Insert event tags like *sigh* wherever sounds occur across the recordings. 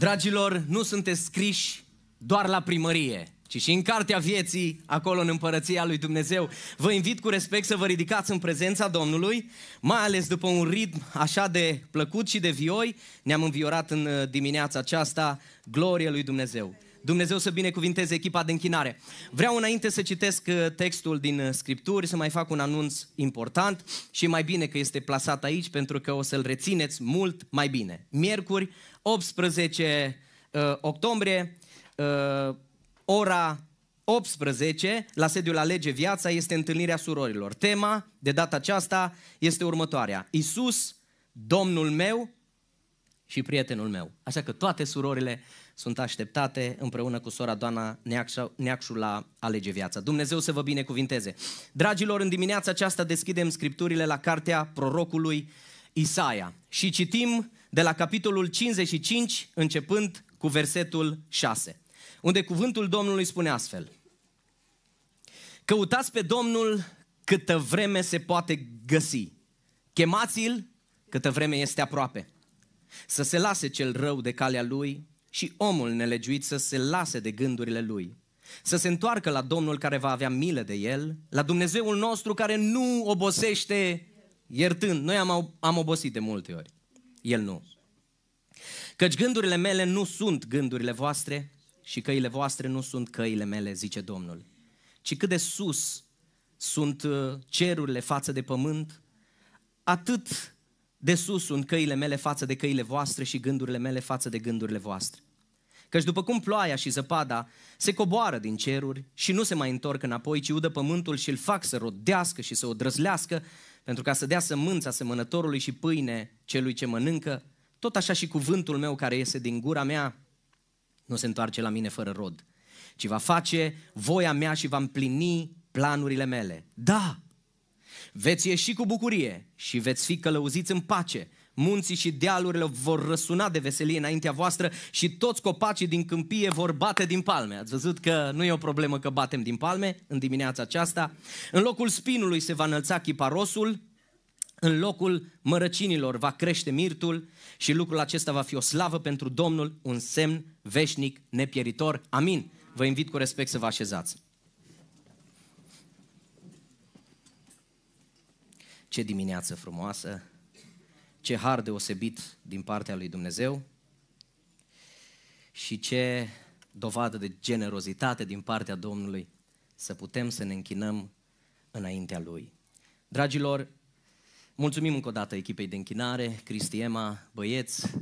Dragilor, nu sunteți scriși doar la primărie, ci și în cartea vieții, acolo în împărăția lui Dumnezeu. Vă invit cu respect să vă ridicați în prezența Domnului, mai ales după un ritm așa de plăcut și de vioi. Ne-am înviorat în uh, dimineața aceasta, glorie lui Dumnezeu. Dumnezeu să binecuvinteze echipa de închinare. Vreau înainte să citesc uh, textul din uh, Scripturi, să mai fac un anunț important și mai bine că este plasat aici pentru că o să-l rețineți mult mai bine. Miercuri, 18 uh, octombrie, uh, ora 18, la sediul Alege Viața, este întâlnirea surorilor. Tema de data aceasta este următoarea. Isus, Domnul meu și prietenul meu. Așa că toate surorile sunt așteptate împreună cu sora Doana Neacșu la Alege Viața. Dumnezeu să vă binecuvinteze! Dragilor, în dimineața aceasta deschidem scripturile la cartea prorocului Isaia și citim de la capitolul 55, începând cu versetul 6, unde cuvântul Domnului spune astfel. Căutați pe Domnul câtă vreme se poate găsi. Chemați-l câtă vreme este aproape. Să se lase cel rău de calea lui și omul nelegiuit să se lase de gândurile lui, să se întoarcă la Domnul care va avea milă de el, la Dumnezeul nostru care nu obosește iertând. Noi am, am obosit de multe ori, el nu. Căci gândurile mele nu sunt gândurile voastre și căile voastre nu sunt căile mele, zice Domnul. Ci cât de sus sunt uh, cerurile față de pământ, atât de sus sunt căile mele față de căile voastre și gândurile mele față de gândurile voastre. Căci după cum ploaia și zăpada se coboară din ceruri și nu se mai întorc înapoi, ci udă pământul și îl fac să rodească și să o drăzlească, pentru ca să dea sămânța semănătorului și pâine celui ce mănâncă, tot așa și cuvântul meu care iese din gura mea nu se întoarce la mine fără rod, ci va face voia mea și va împlini planurile mele. Da, Veți ieși cu bucurie și veți fi călăuziți în pace. Munții și dealurile vor răsuna de veselie înaintea voastră și toți copacii din câmpie vor bate din palme. Ați văzut că nu e o problemă că batem din palme în dimineața aceasta. În locul spinului se va înălța chiparosul, în locul mărăcinilor va crește mirtul și lucrul acesta va fi o slavă pentru Domnul, un semn veșnic nepieritor. Amin. Vă invit cu respect să vă așezați. Ce dimineață frumoasă! Ce har deosebit din partea lui Dumnezeu! Și ce dovadă de generozitate din partea Domnului să putem să ne închinăm înaintea Lui. Dragilor, mulțumim încă o dată echipei de închinare, Cristiema, băieți,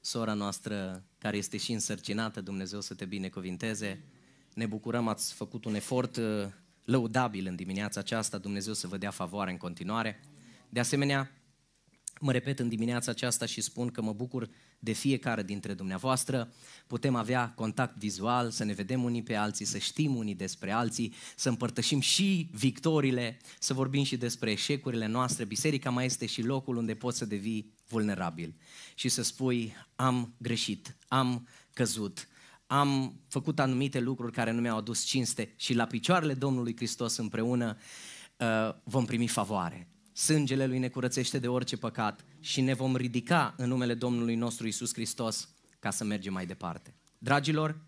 sora noastră care este și însărcinată, Dumnezeu să te binecuvinteze. Ne bucurăm, ați făcut un efort lăudabil în dimineața aceasta, Dumnezeu să vă dea favoare în continuare. De asemenea, mă repet în dimineața aceasta și spun că mă bucur de fiecare dintre dumneavoastră. Putem avea contact vizual, să ne vedem unii pe alții, să știm unii despre alții, să împărtășim și victorile, să vorbim și despre eșecurile noastre. Biserica mai este și locul unde poți să devii vulnerabil și să spui am greșit, am căzut, am făcut anumite lucruri care nu mi-au adus cinste și la picioarele Domnului Hristos împreună uh, vom primi favoare. Sângele Lui ne curățește de orice păcat și ne vom ridica în numele Domnului nostru Isus Hristos ca să mergem mai departe. Dragilor,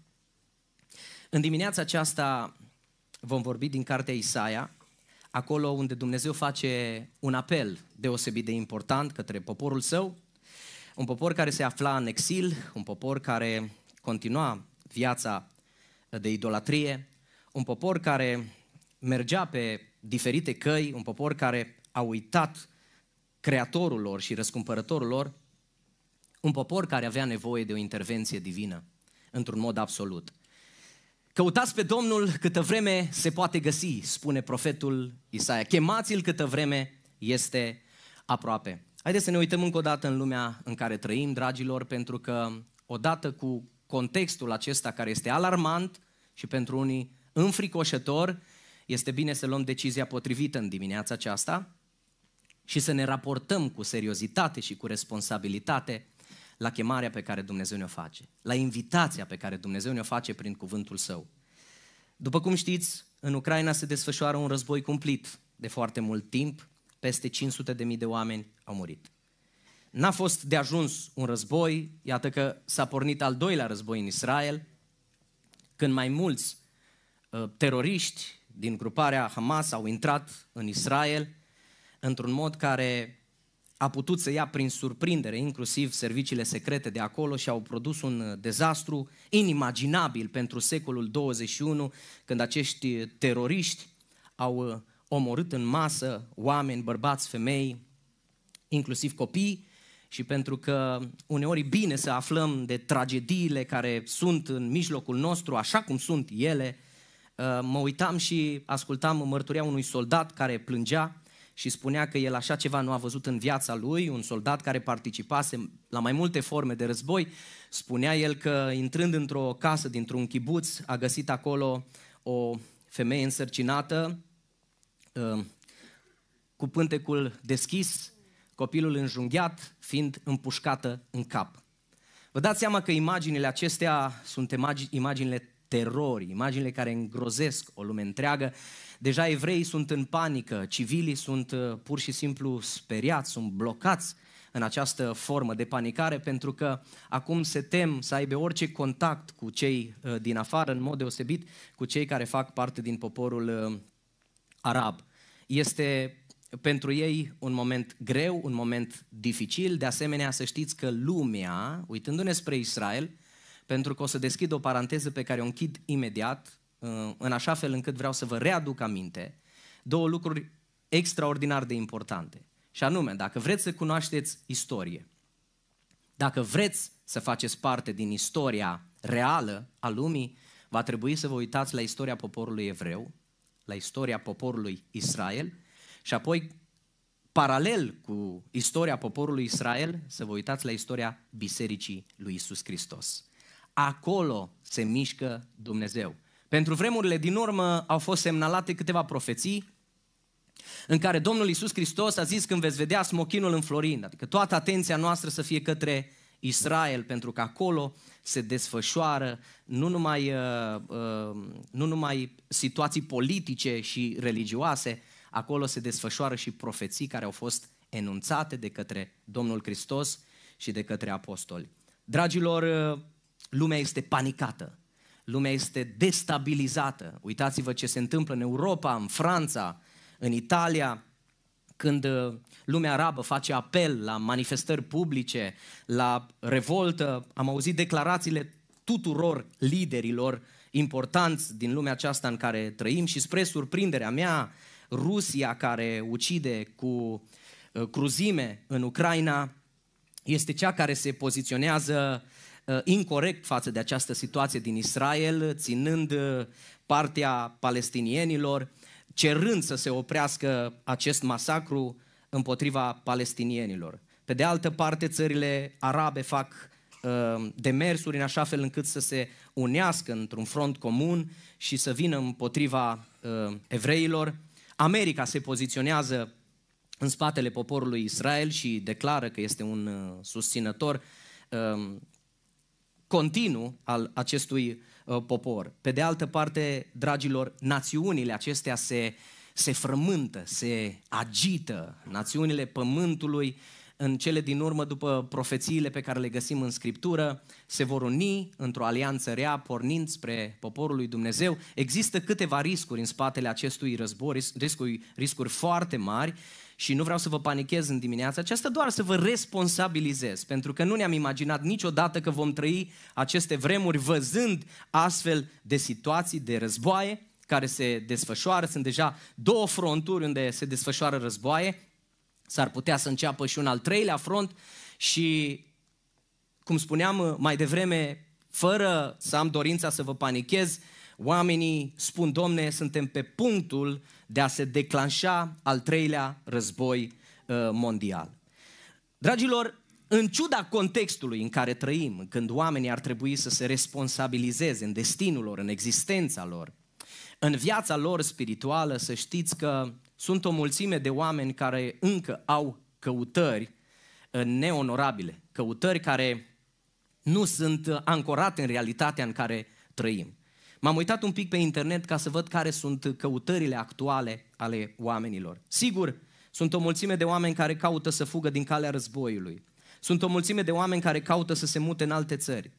în dimineața aceasta vom vorbi din cartea Isaia, acolo unde Dumnezeu face un apel deosebit de important către poporul său, un popor care se afla în exil, un popor care continua viața de idolatrie, un popor care mergea pe diferite căi, un popor care a uitat creatorul lor și răscumpărătorul lor, un popor care avea nevoie de o intervenție divină, într-un mod absolut. Căutați pe Domnul câtă vreme se poate găsi, spune profetul Isaia. Chemați-l câtă vreme este aproape. Haideți să ne uităm încă o dată în lumea în care trăim, dragilor, pentru că odată cu contextul acesta care este alarmant și pentru unii înfricoșător, este bine să luăm decizia potrivită în dimineața aceasta și să ne raportăm cu seriozitate și cu responsabilitate la chemarea pe care Dumnezeu ne-o face, la invitația pe care Dumnezeu ne-o face prin cuvântul Său. După cum știți, în Ucraina se desfășoară un război cumplit de foarte mult timp, peste 500 de mii de oameni au murit. N-a fost de ajuns un război, iată că s-a pornit al doilea război în Israel, când mai mulți uh, teroriști din gruparea Hamas au intrat în Israel într-un mod care a putut să ia prin surprindere inclusiv serviciile secrete de acolo și au produs un dezastru inimaginabil pentru secolul 21 când acești teroriști au ă, omorât în masă oameni, bărbați, femei, inclusiv copii și pentru că uneori e bine să aflăm de tragediile care sunt în mijlocul nostru, așa cum sunt ele, uh, mă uitam și ascultam mărturia unui soldat care plângea și spunea că el așa ceva nu a văzut în viața lui, un soldat care participase la mai multe forme de război, spunea el că intrând într-o casă dintr-un chibuț a găsit acolo o femeie însărcinată uh, cu pântecul deschis copilul înjunghiat fiind împușcată în cap. Vă dați seama că imaginile acestea sunt imagi imaginile terori, imaginile care îngrozesc o lume întreagă. Deja evreii sunt în panică, civilii sunt uh, pur și simplu speriați, sunt blocați în această formă de panicare pentru că acum se tem să aibă orice contact cu cei uh, din afară, în mod deosebit cu cei care fac parte din poporul uh, arab. Este pentru ei un moment greu, un moment dificil. De asemenea, să știți că lumea, uitându-ne spre Israel, pentru că o să deschid o paranteză pe care o închid imediat, uh, în așa fel încât vreau să vă readuc aminte, două lucruri extraordinar de importante. Și anume, dacă vreți să cunoașteți istorie, dacă vreți să faceți parte din istoria reală a lumii, va trebui să vă uitați la istoria poporului evreu, la istoria poporului Israel și apoi, paralel cu istoria poporului Israel, să vă uitați la istoria Bisericii lui Isus Hristos. Acolo se mișcă Dumnezeu. Pentru vremurile din urmă au fost semnalate câteva profeții în care Domnul Isus Hristos a zis când veți vedea smochinul Florin. adică toată atenția noastră să fie către Israel, pentru că acolo se desfășoară nu numai, uh, uh, nu numai situații politice și religioase, acolo se desfășoară și profeții care au fost enunțate de către Domnul Hristos și de către apostoli. Dragilor, uh, lumea este panicată, lumea este destabilizată. Uitați-vă ce se întâmplă în Europa, în Franța, în Italia, când uh, lumea arabă face apel la manifestări publice, la revoltă. Am auzit declarațiile tuturor liderilor importanți din lumea aceasta în care trăim și spre surprinderea mea, Rusia care ucide cu uh, cruzime în Ucraina, este cea care se poziționează uh, incorrect față de această situație din Israel, ținând uh, partea palestinienilor, cerând să se oprească acest masacru împotriva palestinienilor. Pe de altă parte, țările arabe fac demersuri în așa fel încât să se unească într-un front comun și să vină împotriva evreilor. America se poziționează în spatele poporului Israel și declară că este un uh, susținător um, continuu al acestui uh, popor. Pe de altă parte, dragilor, națiunile acestea se, se frământă, se agită, națiunile pământului uh, în cele din urmă, după profețiile pe care le găsim în Scriptură, se vor uni într-o alianță rea, pornind spre poporul lui Dumnezeu. Există câteva riscuri în spatele acestui război, riscuri, riscuri foarte mari și nu vreau să vă panichez în dimineața aceasta, doar să vă responsabilizez, pentru că nu ne-am imaginat niciodată că vom trăi aceste vremuri văzând astfel de situații, de războaie, care se desfășoară, sunt deja două fronturi unde se desfășoară războaie, S-ar putea să înceapă și un al treilea front și, cum spuneam mai devreme, fără să am dorința să vă panichez, oamenii spun, domne, suntem pe punctul de a se declanșa al treilea război uh, mondial. Dragilor, în ciuda contextului în care trăim, când oamenii ar trebui să se responsabilizeze în destinul lor, în existența lor, în viața lor spirituală, să știți că sunt o mulțime de oameni care încă au căutări uh, neonorabile, căutări care nu sunt uh, ancorate în realitatea în care trăim. M-am uitat un pic pe internet ca să văd care sunt uh, căutările actuale ale oamenilor. Sigur, sunt o mulțime de oameni care caută să fugă din calea războiului. Sunt o mulțime de oameni care caută să se mute în alte țări.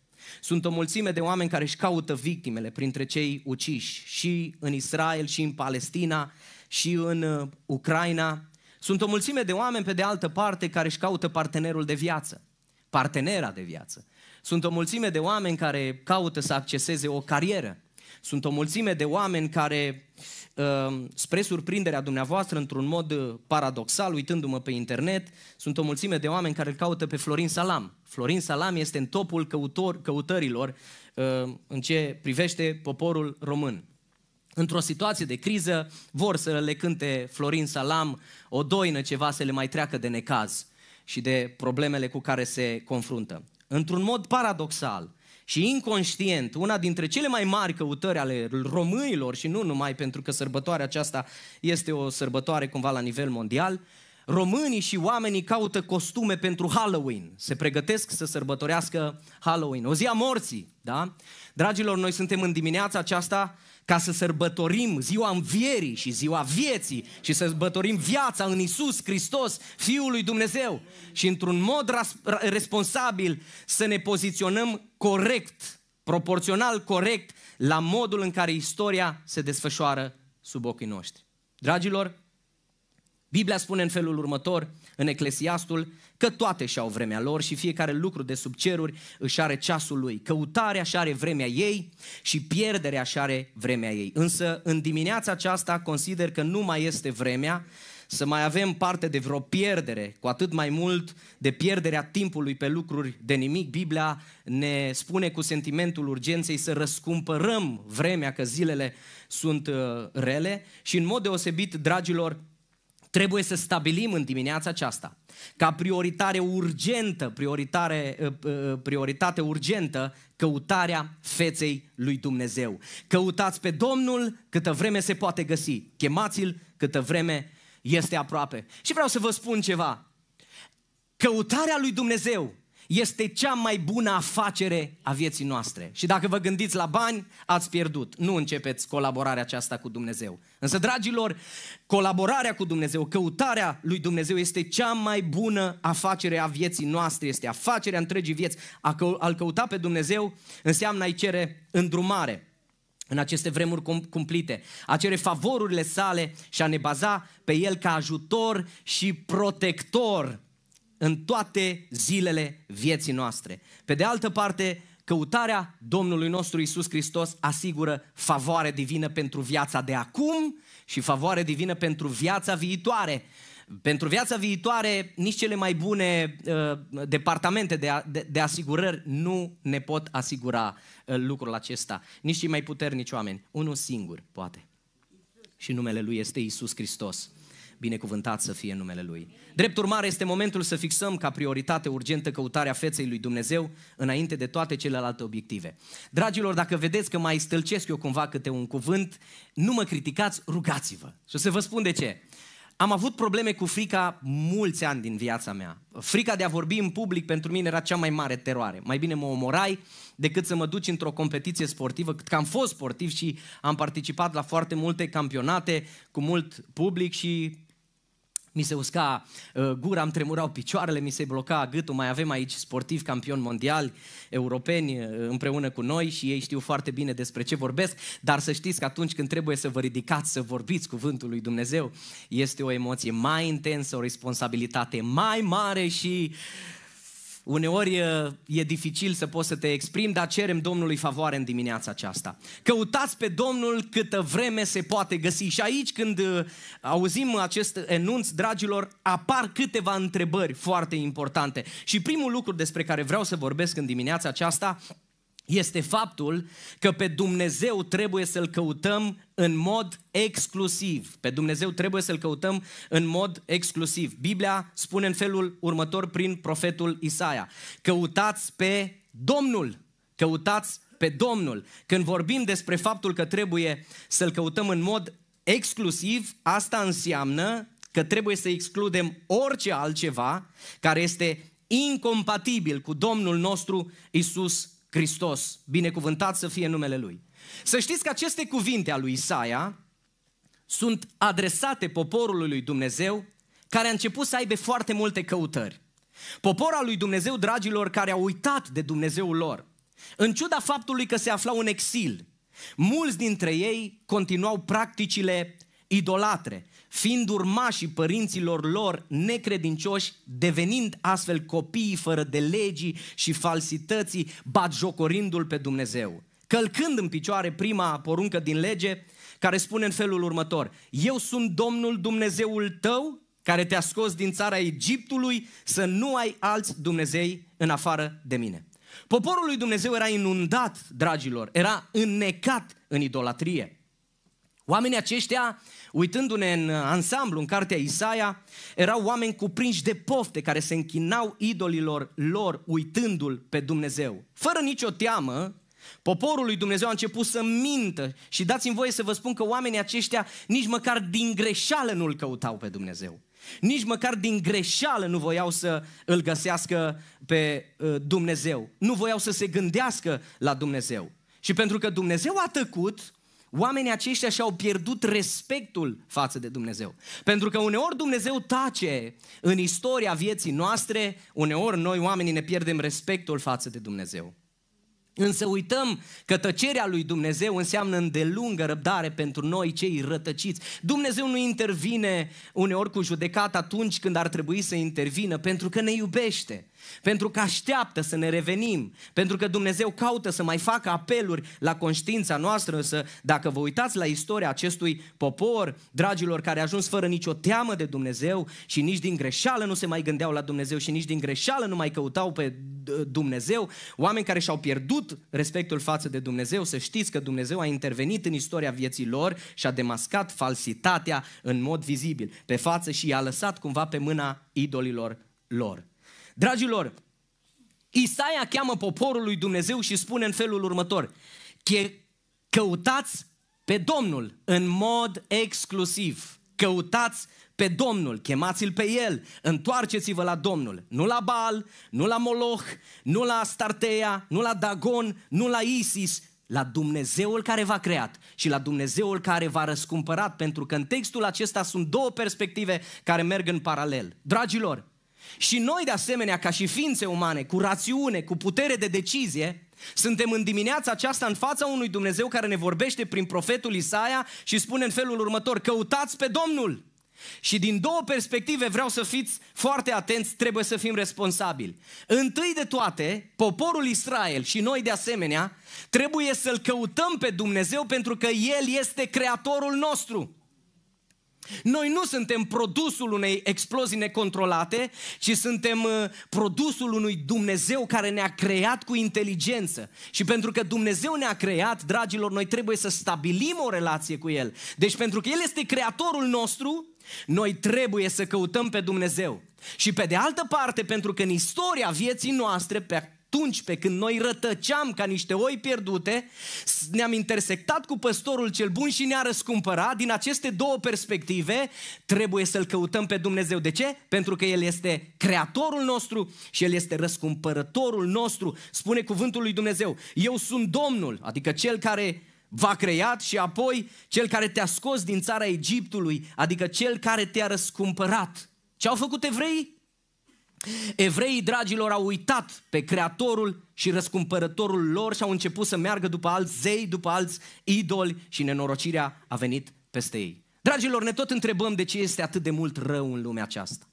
Sunt o mulțime de oameni care își caută victimele printre cei uciși și în Israel și în Palestina și în uh, Ucraina. Sunt o mulțime de oameni, pe de altă parte, care își caută partenerul de viață, partenera de viață. Sunt o mulțime de oameni care caută să acceseze o carieră. Sunt o mulțime de oameni care, uh, spre surprinderea dumneavoastră, într-un mod uh, paradoxal, uitându-mă pe internet, sunt o mulțime de oameni care îl caută pe Florin Salam. Florin Salam este în topul căutor, căutărilor în ce privește poporul român într-o situație de criză, vor să le cânte Florin Salam o doină ceva să le mai treacă de necaz și de problemele cu care se confruntă. Într-un mod paradoxal și inconștient, una dintre cele mai mari căutări ale românilor și nu numai pentru că sărbătoarea aceasta este o sărbătoare cumva la nivel mondial, românii și oamenii caută costume pentru Halloween. Se pregătesc să sărbătorească Halloween, o zi a morții, da? Dragilor, noi suntem în dimineața aceasta ca să sărbătorim ziua învierii și ziua vieții și să sărbătorim viața în Isus Hristos, Fiul lui Dumnezeu și într-un mod ras- responsabil să ne poziționăm corect, proporțional corect la modul în care istoria se desfășoară sub ochii noștri. Dragilor, Biblia spune în felul următor, în Eclesiastul, că toate și-au vremea lor și fiecare lucru de sub ceruri își are ceasul lui. Căutarea și are vremea ei și pierderea și are vremea ei. Însă în dimineața aceasta consider că nu mai este vremea să mai avem parte de vreo pierdere, cu atât mai mult de pierderea timpului pe lucruri de nimic. Biblia ne spune cu sentimentul urgenței să răscumpărăm vremea, că zilele sunt uh, rele și în mod deosebit, dragilor, Trebuie să stabilim în dimineața aceasta ca prioritare urgentă, prioritare, uh, uh, prioritate urgentă, căutarea feței lui Dumnezeu. Căutați pe Domnul câtă vreme se poate găsi. Chemați-l câtă vreme este aproape. Și vreau să vă spun ceva. Căutarea lui Dumnezeu este cea mai bună afacere a vieții noastre. Și dacă vă gândiți la bani, ați pierdut. Nu începeți colaborarea aceasta cu Dumnezeu. Însă, dragilor, colaborarea cu Dumnezeu, căutarea lui Dumnezeu este cea mai bună afacere a vieții noastre, este afacerea întregii vieți. A al căuta pe Dumnezeu înseamnă a-i cere îndrumare în aceste vremuri cumplite, a cere favorurile sale și a ne baza pe el ca ajutor și protector în toate zilele vieții noastre. Pe de altă parte, căutarea Domnului nostru Isus Hristos asigură favoare divină pentru viața de acum și favoare divină pentru viața viitoare. Pentru viața viitoare, nici cele mai bune uh, departamente de, a, de, de asigurări nu ne pot asigura uh, lucrul acesta. Nici cei mai puternici oameni. Unul singur, poate. Și numele lui este Isus Hristos binecuvântat să fie numele Lui. Drept urmare, este momentul să fixăm ca prioritate urgentă căutarea feței Lui Dumnezeu înainte de toate celelalte obiective. Dragilor, dacă vedeți că mai stâlcesc eu cumva câte un cuvânt, nu mă criticați, rugați-vă. Și o să vă spun de ce. Am avut probleme cu frica mulți ani din viața mea. Frica de a vorbi în public pentru mine era cea mai mare teroare. Mai bine mă omorai decât să mă duci într-o competiție sportivă, că am fost sportiv și am participat la foarte multe campionate cu mult public și mi se usca uh, gura, îmi tremurau picioarele, mi se bloca gâtul. Mai avem aici sportivi campioni mondiali, europeni uh, împreună cu noi și ei știu foarte bine despre ce vorbesc, dar să știți că atunci când trebuie să vă ridicați, să vorbiți cuvântul lui Dumnezeu, este o emoție mai intensă, o responsabilitate mai mare și uh, Uneori e, e dificil să poți să te exprimi, dar cerem Domnului favoare în dimineața aceasta. Căutați pe Domnul câtă vreme se poate găsi. Și aici când auzim acest enunț, dragilor, apar câteva întrebări foarte importante. Și primul lucru despre care vreau să vorbesc în dimineața aceasta este faptul că pe Dumnezeu trebuie să-L căutăm în mod exclusiv. Pe Dumnezeu trebuie să-L căutăm în mod exclusiv. Biblia spune în felul următor prin profetul Isaia. Căutați pe Domnul, căutați pe Domnul. Când vorbim despre faptul că trebuie să-L căutăm în mod exclusiv, asta înseamnă că trebuie să excludem orice altceva care este incompatibil cu Domnul nostru Isus Hristos, binecuvântat să fie numele Lui. Să știți că aceste cuvinte a lui Isaia sunt adresate poporului lui Dumnezeu care a început să aibă foarte multe căutări. Poporul lui Dumnezeu, dragilor, care au uitat de Dumnezeul lor. În ciuda faptului că se aflau în exil, mulți dintre ei continuau practicile idolatre, fiind urmașii părinților lor necredincioși, devenind astfel copiii fără de legii și falsității, batjocorindu-L pe Dumnezeu. Călcând în picioare prima poruncă din lege, care spune în felul următor, Eu sunt Domnul Dumnezeul tău, care te-a scos din țara Egiptului, să nu ai alți Dumnezei în afară de mine. Poporul lui Dumnezeu era inundat, dragilor, era înnecat în idolatrie. Oamenii aceștia, uitându-ne în ansamblu, în cartea Isaia, erau oameni cuprinși de pofte care se închinau idolilor lor uitându-l pe Dumnezeu. Fără nicio teamă, poporul lui Dumnezeu a început să mintă și dați-mi voie să vă spun că oamenii aceștia nici măcar din greșeală nu-L căutau pe Dumnezeu. Nici măcar din greșeală nu voiau să îl găsească pe ă, Dumnezeu. Nu voiau să se gândească la Dumnezeu. Și pentru că Dumnezeu a tăcut, oamenii aceștia și-au pierdut respectul față de Dumnezeu. Pentru că uneori Dumnezeu tace în istoria vieții noastre, uneori noi oamenii ne pierdem respectul față de Dumnezeu. Însă uităm că tăcerea lui Dumnezeu înseamnă îndelungă răbdare pentru noi cei rătăciți. Dumnezeu nu intervine uneori cu judecat atunci când ar trebui să intervină pentru că ne iubește pentru că așteaptă să ne revenim, pentru că Dumnezeu caută să mai facă apeluri la conștiința noastră, să dacă vă uitați la istoria acestui popor, dragilor, care a ajuns fără nicio teamă de Dumnezeu și nici din greșeală nu se mai gândeau la Dumnezeu și nici din greșeală nu mai căutau pe Dumnezeu, oameni care și-au pierdut respectul față de Dumnezeu, să știți că Dumnezeu a intervenit în istoria vieții lor și a demascat falsitatea în mod vizibil pe față și i-a lăsat cumva pe mâna idolilor lor. Dragilor, Isaia cheamă poporul lui Dumnezeu și spune în felul următor. Căutați pe Domnul în mod exclusiv. Căutați pe Domnul, chemați-l pe el, întoarceți-vă la Domnul. Nu la Baal, nu la Moloch, nu la Astartea, nu la Dagon, nu la Isis, la Dumnezeul care v-a creat și la Dumnezeul care v-a răscumpărat, pentru că în textul acesta sunt două perspective care merg în paralel. Dragilor, și noi, de asemenea, ca și ființe umane, cu rațiune, cu putere de decizie, suntem în dimineața aceasta în fața unui Dumnezeu care ne vorbește prin profetul Isaia și spune în felul următor, căutați pe Domnul! Și din două perspective vreau să fiți foarte atenți, trebuie să fim responsabili. Întâi de toate, poporul Israel și noi de asemenea, trebuie să-L căutăm pe Dumnezeu pentru că El este Creatorul nostru. Noi nu suntem produsul unei explozii necontrolate, ci suntem uh, produsul unui Dumnezeu care ne-a creat cu inteligență. Și pentru că Dumnezeu ne-a creat, dragilor, noi trebuie să stabilim o relație cu El. Deci pentru că El este creatorul nostru, noi trebuie să căutăm pe Dumnezeu. Și pe de altă parte, pentru că în istoria vieții noastre, pe atunci, pe când noi rătăceam ca niște oi pierdute, ne-am intersectat cu păstorul cel bun și ne-a răscumpărat. Din aceste două perspective, trebuie să-L căutăm pe Dumnezeu. De ce? Pentru că El este creatorul nostru și El este răscumpărătorul nostru. Spune cuvântul lui Dumnezeu, eu sunt Domnul, adică Cel care v-a creat și apoi Cel care te-a scos din țara Egiptului, adică Cel care te-a răscumpărat. Ce au făcut evrei? Evreii, dragilor, au uitat pe creatorul și răscumpărătorul lor și au început să meargă după alți zei, după alți idoli și nenorocirea a venit peste ei. Dragilor, ne tot întrebăm de ce este atât de mult rău în lumea aceasta.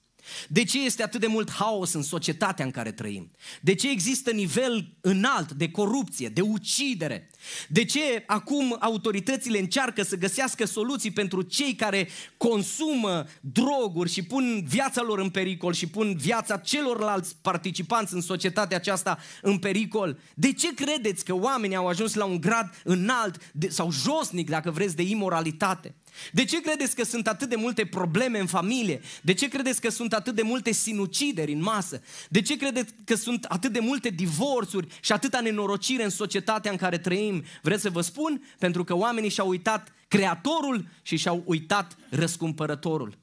De ce este atât de mult haos în societatea în care trăim? De ce există nivel înalt de corupție, de ucidere? De ce acum autoritățile încearcă să găsească soluții pentru cei care consumă droguri și pun viața lor în pericol și pun viața celorlalți participanți în societatea aceasta în pericol? De ce credeți că oamenii au ajuns la un grad înalt de, sau josnic, dacă vreți, de imoralitate? De ce credeți că sunt atât de multe probleme în familie? De ce credeți că sunt sunt atât de multe sinucideri în masă? De ce credeți că sunt atât de multe divorțuri și atâta nenorocire în societatea în care trăim? Vreți să vă spun? Pentru că oamenii și-au uitat Creatorul și și-au uitat răscumpărătorul.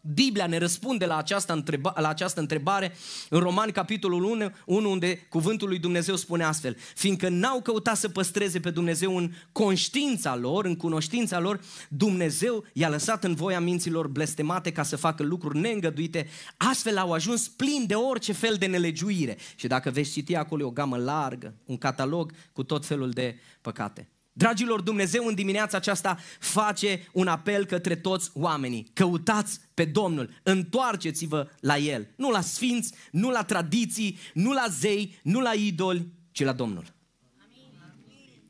Biblia ne răspunde la această, întreba, la această întrebare în Romani, capitolul 1, 1, unde cuvântul lui Dumnezeu spune astfel, fiindcă n-au căutat să păstreze pe Dumnezeu în conștiința lor, în cunoștința lor, Dumnezeu i-a lăsat în voia minților blestemate ca să facă lucruri neîngăduite, astfel au ajuns plini de orice fel de nelegiuire. Și dacă veți citi acolo o gamă largă, un catalog cu tot felul de păcate. Dragilor, Dumnezeu în dimineața aceasta face un apel către toți oamenii. Căutați pe Domnul, întoarceți-vă la El. Nu la sfinți, nu la tradiții, nu la zei, nu la idoli, ci la Domnul.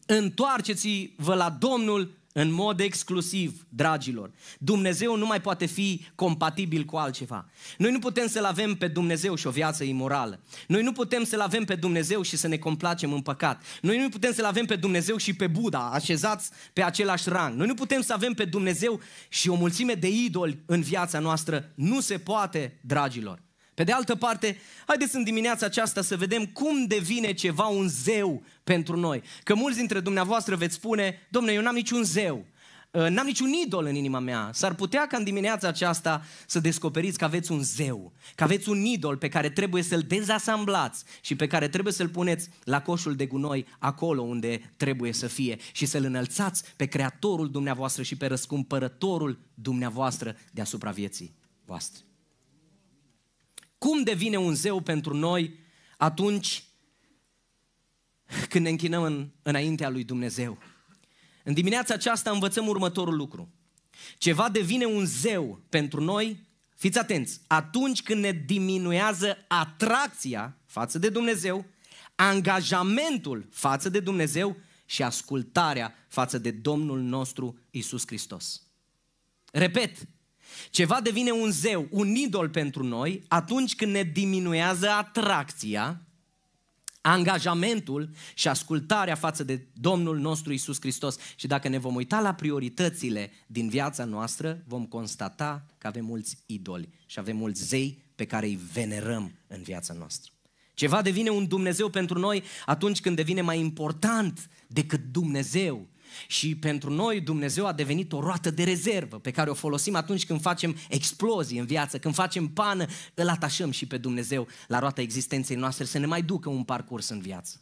Întoarceți-vă la Domnul în mod exclusiv, dragilor, Dumnezeu nu mai poate fi compatibil cu altceva. Noi nu putem să-L avem pe Dumnezeu și o viață imorală. Noi nu putem să-L avem pe Dumnezeu și să ne complacem în păcat. Noi nu putem să-L avem pe Dumnezeu și pe Buddha, așezați pe același rang. Noi nu putem să avem pe Dumnezeu și o mulțime de idoli în viața noastră. Nu se poate, dragilor. Pe de altă parte, haideți în dimineața aceasta să vedem cum devine ceva un zeu pentru noi. Că mulți dintre dumneavoastră veți spune, domnule, eu n-am niciun zeu, uh, n-am niciun idol în inima mea. S-ar putea ca în dimineața aceasta să descoperiți că aveți un zeu, că aveți un idol pe care trebuie să-l dezasamblați și pe care trebuie să-l puneți la coșul de gunoi, acolo unde trebuie să fie și să-l înălțați pe creatorul dumneavoastră și pe răscumpărătorul dumneavoastră deasupra vieții voastre. Cum devine un zeu pentru noi atunci când ne închinăm în, înaintea lui Dumnezeu? În dimineața aceasta învățăm următorul lucru. Ceva devine un zeu pentru noi, fiți atenți, atunci când ne diminuează atracția față de Dumnezeu, angajamentul față de Dumnezeu și ascultarea față de Domnul nostru Isus Hristos. Repet, ceva devine un zeu, un idol pentru noi, atunci când ne diminuează atracția, angajamentul și ascultarea față de Domnul nostru Isus Hristos. Și dacă ne vom uita la prioritățile din viața noastră, vom constata că avem mulți idoli și avem mulți zei pe care îi venerăm în viața noastră. Ceva devine un Dumnezeu pentru noi atunci când devine mai important decât Dumnezeu și pentru noi Dumnezeu a devenit o roată de rezervă pe care o folosim atunci când facem explozii în viață, când facem pană, îl atașăm și pe Dumnezeu la roata existenței noastre să ne mai ducă un parcurs în viață.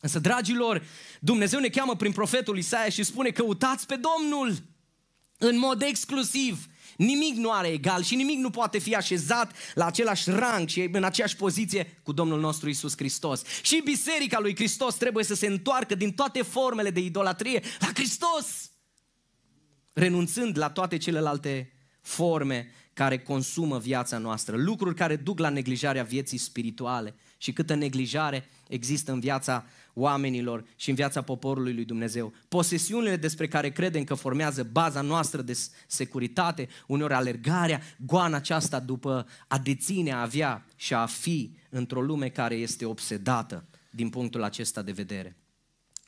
Însă, dragilor, Dumnezeu ne cheamă prin profetul Isaia și spune căutați pe Domnul în mod exclusiv Nimic nu are egal și nimic nu poate fi așezat la același rang și în aceeași poziție cu Domnul nostru Isus Hristos. Și biserica lui Hristos trebuie să se întoarcă din toate formele de idolatrie la Hristos, renunțând la toate celelalte forme care consumă viața noastră, lucruri care duc la neglijarea vieții spirituale și câtă neglijare există în viața oamenilor și în viața poporului lui Dumnezeu. Posesiunile despre care credem că formează baza noastră de securitate, uneori alergarea, goana aceasta după a deține, a avea și a fi într-o lume care este obsedată din punctul acesta de vedere.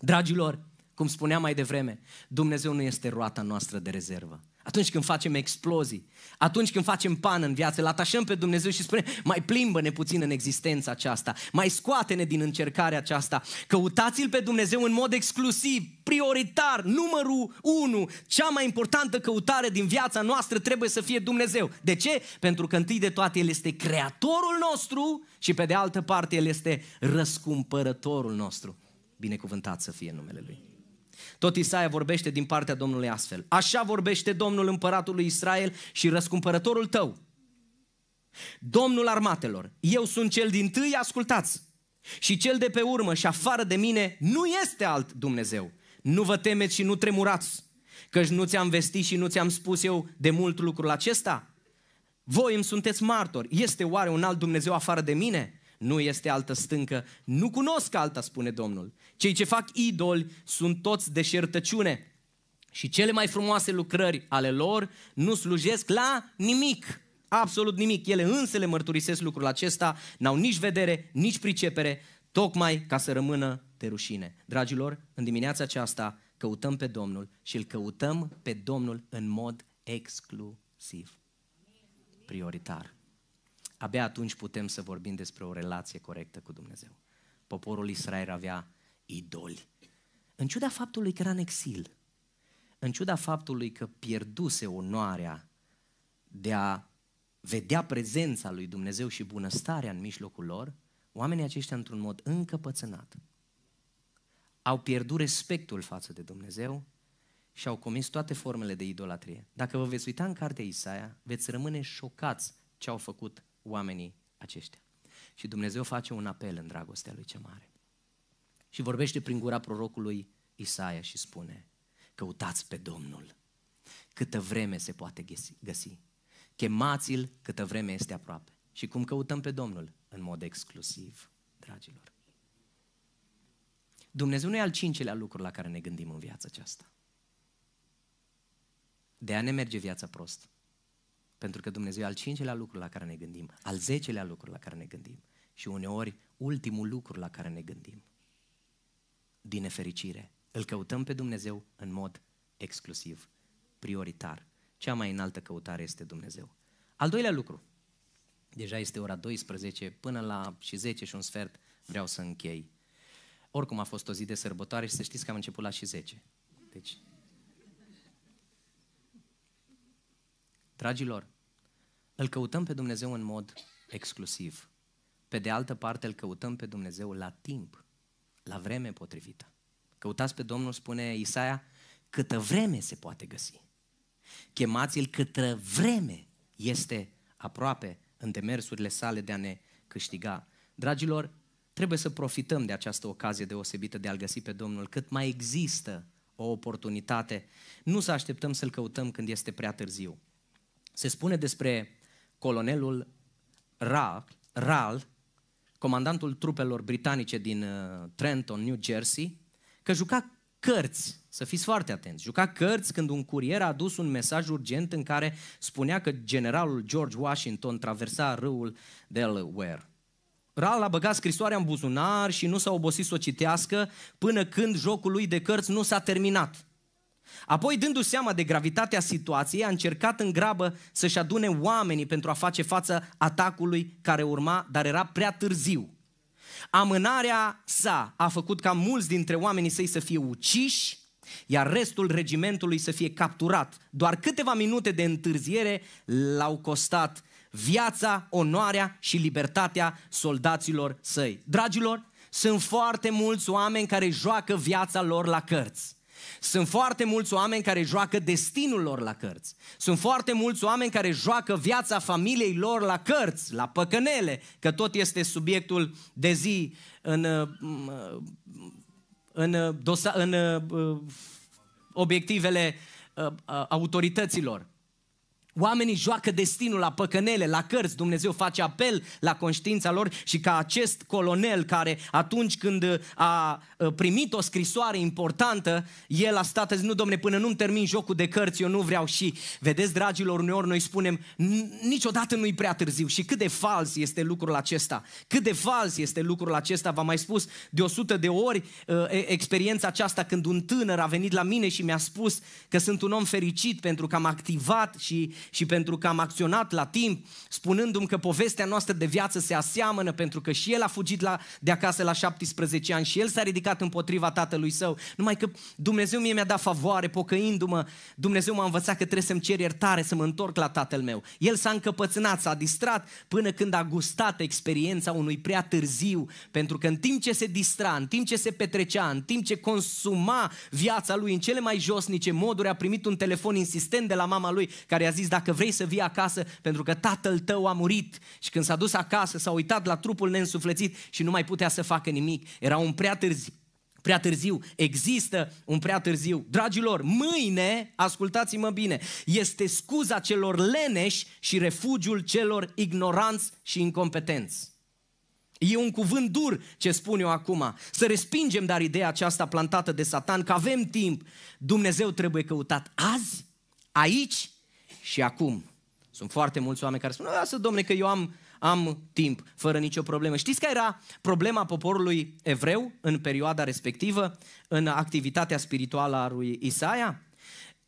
Dragilor, cum spuneam mai devreme, Dumnezeu nu este roata noastră de rezervă. Atunci când facem explozii, atunci când facem pană în viață, îl atașăm pe Dumnezeu și spunem, mai plimbă-ne puțin în existența aceasta, mai scoate-ne din încercarea aceasta, căutați-L pe Dumnezeu în mod exclusiv, prioritar, numărul unu, cea mai importantă căutare din viața noastră trebuie să fie Dumnezeu. De ce? Pentru că întâi de toate El este creatorul nostru și pe de altă parte El este răscumpărătorul nostru. Binecuvântat să fie numele Lui. Tot Isaia vorbește din partea Domnului astfel. Așa vorbește Domnul împăratul lui Israel și răscumpărătorul tău. Domnul armatelor, eu sunt cel din tâi, ascultați, și cel de pe urmă și afară de mine nu este alt Dumnezeu. Nu vă temeți și nu tremurați, căci nu ți-am vestit și nu ți-am spus eu de mult lucrul acesta. Voi îmi sunteți martori. Este oare un alt Dumnezeu afară de mine? nu este altă stâncă, nu cunosc alta, spune Domnul. Cei ce fac idoli sunt toți deșertăciune și cele mai frumoase lucrări ale lor nu slujesc la nimic, absolut nimic. Ele însă le mărturisesc lucrul acesta, n-au nici vedere, nici pricepere, tocmai ca să rămână de rușine. Dragilor, în dimineața aceasta căutăm pe Domnul și îl căutăm pe Domnul în mod exclusiv, prioritar abia atunci putem să vorbim despre o relație corectă cu Dumnezeu. Poporul Israel avea idoli. În ciuda faptului că era în exil, în ciuda faptului că pierduse onoarea de a vedea prezența lui Dumnezeu și bunăstarea în mijlocul lor, oamenii aceștia, într-un mod încăpățânat, au pierdut respectul față de Dumnezeu și au comis toate formele de idolatrie. Dacă vă veți uita în cartea Isaia, veți rămâne șocați ce au făcut oamenii aceștia. Și Dumnezeu face un apel în dragostea lui ce mare. Și vorbește prin gura prorocului Isaia și spune, căutați pe Domnul câtă vreme se poate găsi. Chemați-l câtă vreme este aproape. Și cum căutăm pe Domnul? În mod exclusiv, dragilor. Dumnezeu nu e al cincelea lucru la care ne gândim în viața aceasta. De a ne merge viața prost. Pentru că Dumnezeu e al cincilea lucru la care ne gândim, al zecelea lucru la care ne gândim și uneori ultimul lucru la care ne gândim. Din nefericire, îl căutăm pe Dumnezeu în mod exclusiv, prioritar. Cea mai înaltă căutare este Dumnezeu. Al doilea lucru, deja este ora 12, până la și 10 și un sfert vreau să închei. Oricum a fost o zi de sărbătoare și să știți că am început la și 10. Deci Dragilor, îl căutăm pe Dumnezeu în mod exclusiv. Pe de altă parte, îl căutăm pe Dumnezeu la timp, la vreme potrivită. Căutați pe Domnul, spune Isaia, câtă vreme se poate găsi. Chemați-l câtă vreme este aproape în demersurile sale de a ne câștiga. Dragilor, trebuie să profităm de această ocazie deosebită de a-L găsi pe Domnul cât mai există o oportunitate. Nu să așteptăm să-L căutăm când este prea târziu. Se spune despre colonelul Ral, Ral comandantul trupelor britanice din uh, Trenton, New Jersey, că juca cărți, să fiți foarte atenți, juca cărți când un curier a adus un mesaj urgent în care spunea că generalul George Washington traversa râul Delaware. Ral a băgat scrisoarea în buzunar și nu s-a obosit să o citească până când jocul lui de cărți nu s-a terminat. Apoi, dându seama de gravitatea situației, a încercat în grabă să-și adune oamenii pentru a face față atacului care urma, dar era prea târziu. Amânarea sa a făcut ca mulți dintre oamenii săi să fie uciși, iar restul regimentului să fie capturat. Doar câteva minute de întârziere l-au costat viața, onoarea și libertatea soldaților săi. Dragilor, sunt foarte mulți oameni care joacă viața lor la cărți. Sunt foarte mulți oameni care joacă destinul lor la cărți. Sunt foarte mulți oameni care joacă viața familiei lor la cărți, la păcănele, că tot este subiectul de zi în, uh, în, uh, dosa, în uh, obiectivele autorităților. Oamenii joacă destinul la păcănele, la cărți, Dumnezeu face apel la conștiința lor și ca acest colonel care atunci când uh, a uh, primit o scrisoare importantă, el a stat a zis, nu domne, până nu-mi termin jocul de cărți, eu nu vreau și, vedeți dragilor, uneori noi spunem, niciodată nu-i prea târziu și cât de fals este lucrul acesta, cât de fals este lucrul acesta, v-am mai spus de o sută de ori uh, experiența aceasta când un tânăr a venit la mine și mi-a spus că sunt un om fericit pentru că am activat și și pentru că am acționat la timp, spunându-mi că povestea noastră de viață se aseamănă pentru că și el a fugit la, de acasă la 17 ani și el s-a ridicat împotriva tatălui său. Numai că Dumnezeu mie mi-a dat favoare, pocăindu-mă, Dumnezeu m-a învățat că trebuie să-mi cer iertare, să mă întorc la tatăl meu. El s-a încăpățânat, s-a distrat până când a gustat experiența unui prea târziu, pentru că în timp ce se distra, în timp ce se petrecea, în timp ce consuma viața lui în cele mai josnice moduri, a primit un telefon insistent de la mama lui care a zis, dacă vrei să vii acasă, pentru că tatăl tău a murit și când s-a dus acasă s-a uitat la trupul neînsuflețit și nu mai putea să facă nimic. Era un prea târziu. Prea târziu, există un prea târziu. Dragilor, mâine, ascultați-mă bine, este scuza celor leneși și refugiul celor ignoranți și incompetenți. E un cuvânt dur ce spun eu acum. Să respingem dar ideea aceasta plantată de Satan că avem timp. Dumnezeu trebuie căutat azi, aici și acum. Sunt foarte mulți oameni care spun, lasă domne că eu am, am timp, fără nicio problemă. Știți care era problema poporului evreu în perioada respectivă, în activitatea spirituală a lui Isaia?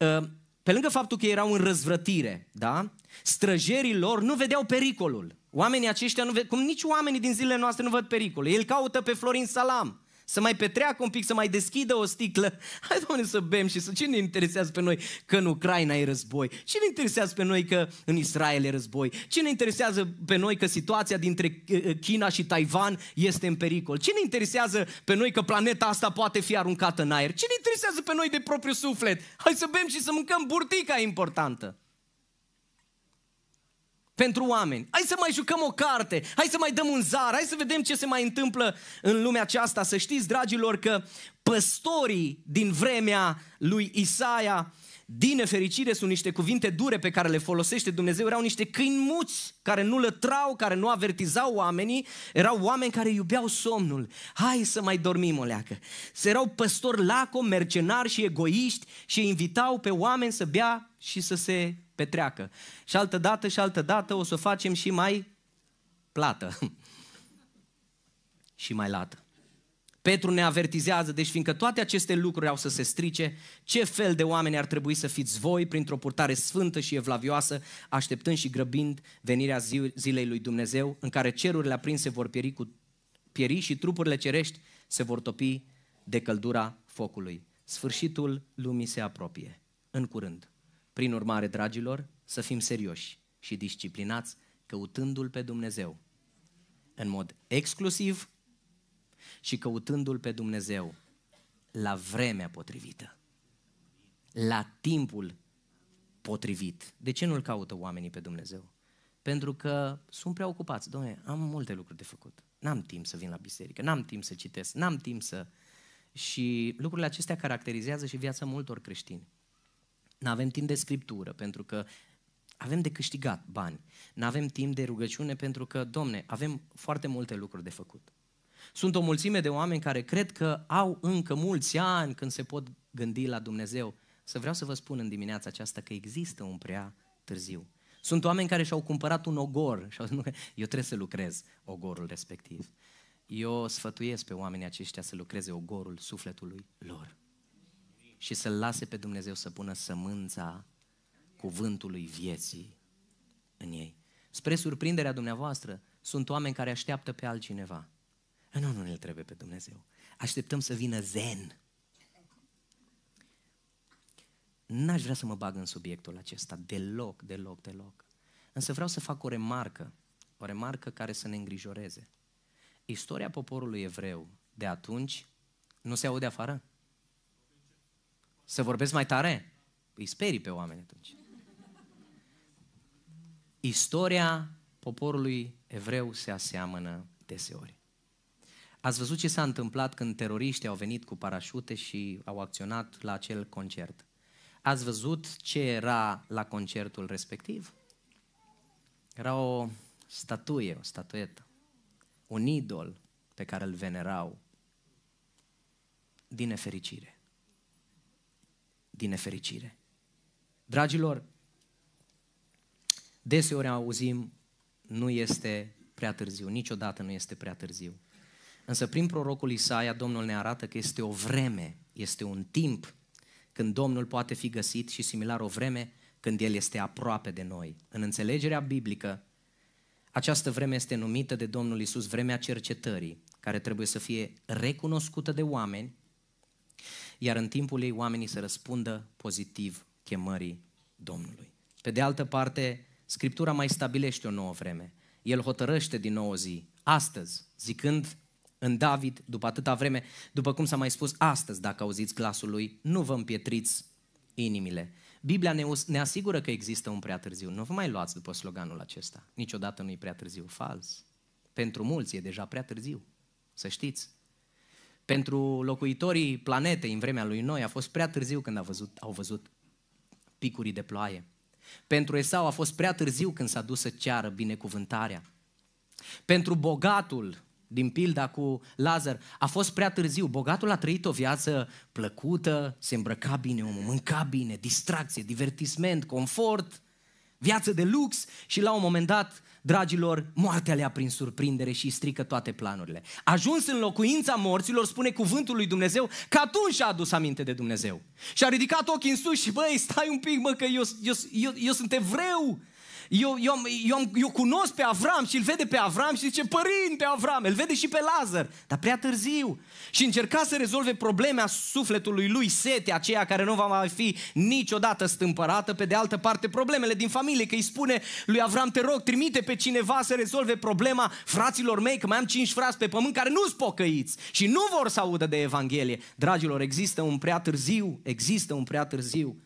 Ă, pe lângă faptul că erau în răzvrătire, da? străjerii lor nu vedeau pericolul. Oamenii aceștia, nu cum nici oamenii din zilele noastre nu văd pericole. El caută pe Florin Salam, să mai petreacă un pic, să mai deschidă o sticlă. *laughs* Hai, Doamne, să bem și să... Cine interesează pe noi că în Ucraina e război? Cine interesează pe noi că în Israel e război? Cine interesează pe noi că situația dintre eh, eh, China și Taiwan este în pericol? Cine interesează pe noi că planeta asta poate fi aruncată în aer? Cine interesează pe noi de propriu suflet? Hai să bem și să mâncăm burtica importantă pentru oameni. Hai să mai jucăm o carte, hai să mai dăm un zar, hai să vedem ce se mai întâmplă în lumea aceasta. Să știți, dragilor, că păstorii din vremea lui Isaia, din nefericire, sunt niște cuvinte dure pe care le folosește Dumnezeu. Erau niște câini muți care nu lătrau, care nu avertizau oamenii. Erau oameni care iubeau somnul. Hai să mai dormim o leacă. Se erau păstori lacom, mercenari și egoiști și invitau pe oameni să bea și să se petreacă. Și altă dată și altă dată o să o facem și mai plată. *laughs* și mai lată. Petru ne avertizează, deci fiindcă toate aceste lucruri au să se strice, ce fel de oameni ar trebui să fiți voi printr-o purtare sfântă și evlavioasă, așteptând și grăbind venirea zilei lui Dumnezeu, în care cerurile aprinse vor pieri, cu, pieri și trupurile cerești se vor topi de căldura focului. Sfârșitul lumii se apropie, în curând. Prin urmare, dragilor, să fim serioși și disciplinați, căutându-L pe Dumnezeu în mod exclusiv și căutându-L pe Dumnezeu la vremea potrivită, la timpul potrivit. De ce nu-L caută oamenii pe Dumnezeu? Pentru că sunt prea ocupați. Doamne, am multe lucruri de făcut. N-am timp să vin la biserică, n-am timp să citesc, n-am timp să... Și lucrurile acestea caracterizează și viața multor creștini. Nu avem timp de scriptură, pentru că avem de câștigat bani. Nu avem timp de rugăciune, pentru că, domne, avem foarte multe lucruri de făcut. Sunt o mulțime de oameni care cred că au încă mulți ani când se pot gândi la Dumnezeu. Să vreau să vă spun în dimineața aceasta că există un prea târziu. Sunt oameni care și-au cumpărat un ogor și au zis, eu trebuie să lucrez ogorul respectiv. Eu sfătuiesc pe oamenii aceștia să lucreze ogorul sufletului lor și să lase pe Dumnezeu să pună sămânța cuvântului vieții în ei. Spre surprinderea dumneavoastră, sunt oameni care așteaptă pe altcineva. Nu, nu ne trebuie pe Dumnezeu. Așteptăm să vină zen. N-aș vrea să mă bag în subiectul acesta, deloc, deloc, deloc. Însă vreau să fac o remarcă, o remarcă care să ne îngrijoreze. Istoria poporului evreu de atunci nu se aude afară? Să vorbesc mai tare? Îi sperii pe oameni atunci. Istoria poporului evreu se aseamănă deseori. Ați văzut ce s-a întâmplat când teroriștii au venit cu parașute și au acționat la acel concert. Ați văzut ce era la concertul respectiv? Era o statuie, o statuetă, un idol pe care îl venerau din nefericire din nefericire. Dragilor, deseori auzim, nu este prea târziu, niciodată nu este prea târziu. Însă prin prorocul Isaia, Domnul ne arată că este o vreme, este un timp când Domnul poate fi găsit și similar o vreme când El este aproape de noi. În înțelegerea biblică, această vreme este numită de Domnul Isus vremea cercetării, care trebuie să fie recunoscută de oameni iar în timpul ei oamenii să răspundă pozitiv chemării Domnului. Pe de altă parte, Scriptura mai stabilește o nouă vreme. El hotărăște din nou o zi, astăzi, zicând în David, după atâta vreme, după cum s-a mai spus, astăzi, dacă auziți glasul lui, nu vă împietriți inimile. Biblia ne, ne asigură că există un prea târziu. Nu vă mai luați după sloganul acesta. Niciodată nu e prea târziu. Fals. Pentru mulți e deja prea târziu. Să știți. Pentru locuitorii planetei în vremea lui Noi a fost prea târziu când a văzut, au văzut picurii de ploaie. Pentru Esau a fost prea târziu când s-a dus să ceară binecuvântarea. Pentru bogatul din pilda cu Lazar, a fost prea târziu. Bogatul a trăit o viață plăcută, se îmbrăca bine, omul mânca bine, distracție, divertisment, confort viață de lux și la un moment dat, dragilor, moartea le-a prin surprindere și strică toate planurile. Ajuns în locuința morților, spune cuvântul lui Dumnezeu că atunci a adus aminte de Dumnezeu. Și a ridicat ochii în sus și băi, stai un pic mă că eu, eu, eu, eu sunt evreu, eu, eu, eu, eu cunosc pe Avram și îl vede pe Avram și zice, părinte Avram, îl vede și pe Lazar, dar prea târziu. Și încerca să rezolve problema sufletului lui, sete aceea care nu va mai fi niciodată stâmpărată, pe de altă parte problemele din familie, că îi spune lui Avram, te rog, trimite pe cineva să rezolve problema fraților mei, că mai am cinci frați pe pământ care nu-s pocăiți și nu vor să audă de Evanghelie. Dragilor, există un prea târziu, există un prea târziu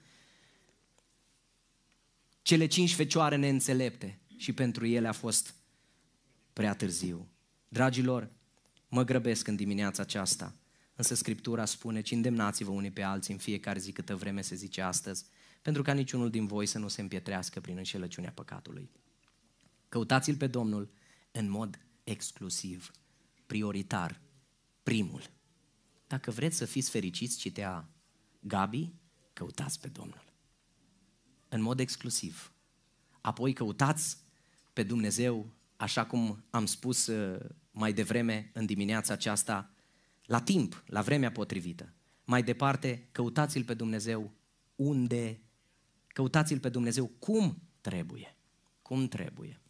cele cinci fecioare neînțelepte și pentru ele a fost prea târziu. Dragilor, mă grăbesc în dimineața aceasta, însă Scriptura spune, ci îndemnați-vă unii pe alții în fiecare zi câtă vreme se zice astăzi, pentru ca niciunul din voi să nu se împietrească prin înșelăciunea păcatului. Căutați-L pe Domnul în mod exclusiv, prioritar, primul. Dacă vreți să fiți fericiți, citea Gabi, căutați pe Domnul în mod exclusiv. Apoi căutați pe Dumnezeu, așa cum am spus uh, mai devreme în dimineața aceasta, la timp, la vremea potrivită. Mai departe, căutați-L pe Dumnezeu unde, căutați-L pe Dumnezeu cum trebuie. Cum trebuie.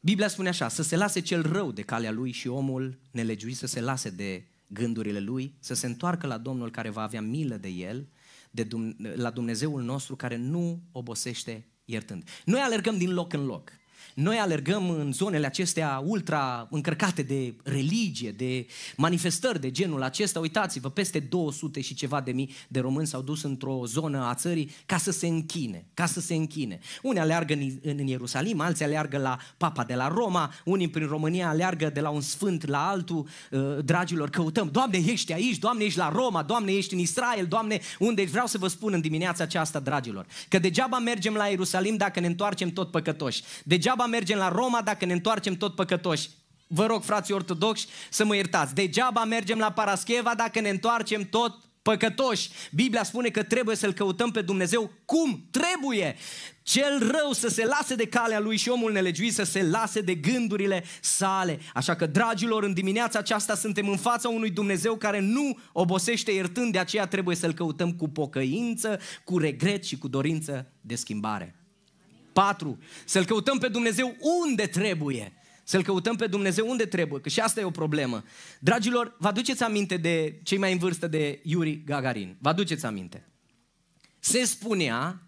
Biblia spune așa, să se lase cel rău de calea lui și omul nelegiuit să se lase de gândurile lui, să se întoarcă la Domnul care va avea milă de el de Dumne- la Dumnezeul nostru care nu obosește iertând. Noi alergăm din loc în loc. Noi alergăm în zonele acestea ultra încărcate de religie, de manifestări de genul acesta. Uitați-vă, peste 200 și ceva de mii de români s-au dus într-o zonă a țării ca să se închine, ca să se închine. Unii aleargă în Ierusalim, alții aleargă la Papa de la Roma, unii prin România aleargă de la un sfânt la altul. Uh, dragilor, căutăm, Doamne, ești aici, Doamne, ești la Roma, Doamne, ești în Israel, Doamne, unde vreau să vă spun în dimineața aceasta, dragilor, că degeaba mergem la Ierusalim dacă ne întoarcem tot păcătoși. Degeaba Degeaba mergem la Roma dacă ne întoarcem tot păcătoși. Vă rog, frații ortodoxi, să mă iertați. Degeaba mergem la Parascheva dacă ne întoarcem tot păcătoși. Biblia spune că trebuie să-L căutăm pe Dumnezeu cum trebuie. Cel rău să se lase de calea lui și omul nelegiuit să se lase de gândurile sale. Așa că, dragilor, în dimineața aceasta suntem în fața unui Dumnezeu care nu obosește iertând, de aceea trebuie să-L căutăm cu pocăință, cu regret și cu dorință de schimbare. 4. Să-L căutăm pe Dumnezeu unde trebuie. Să-L căutăm pe Dumnezeu unde trebuie, că și asta e o problemă. Dragilor, vă aduceți aminte de cei mai în vârstă de Yuri Gagarin? Vă aduceți aminte? Se spunea,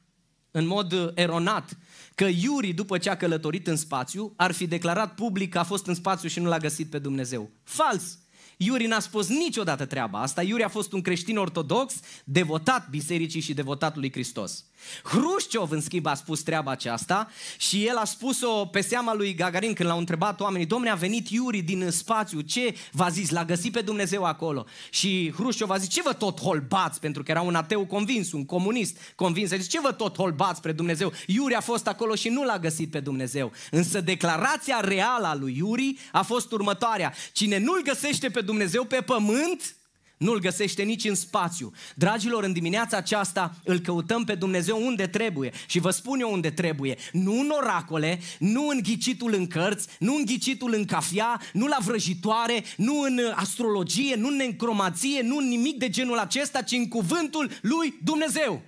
în mod eronat, că Yuri, după ce a călătorit în spațiu, ar fi declarat public că a fost în spațiu și nu l-a găsit pe Dumnezeu. Fals! Iuri n-a spus niciodată treaba asta. Iuri a fost un creștin ortodox, devotat bisericii și devotat lui Hristos. Hrușciov, în schimb, a spus treaba aceasta și el a spus-o pe seama lui Gagarin când l-au întrebat oamenii, domne, a venit Iuri din spațiu, ce v-a zis? L-a găsit pe Dumnezeu acolo. Și Hrușciov a zis, ce vă tot holbați? Pentru că era un ateu convins, un comunist convins. A zis, ce vă tot holbați spre Dumnezeu? Iuri a fost acolo și nu l-a găsit pe Dumnezeu. Însă declarația reală a lui Iuri a fost următoarea. Cine nu-L găsește pe Dumnezeu pe pământ, nu-l găsește nici în spațiu. Dragilor, în dimineața aceasta îl căutăm pe Dumnezeu unde trebuie. Și vă spun eu unde trebuie. Nu în oracole, nu în ghicitul în cărți, nu în ghicitul în cafea, nu la vrăjitoare, nu în astrologie, nu în encromație, nu în nimic de genul acesta, ci în cuvântul lui Dumnezeu.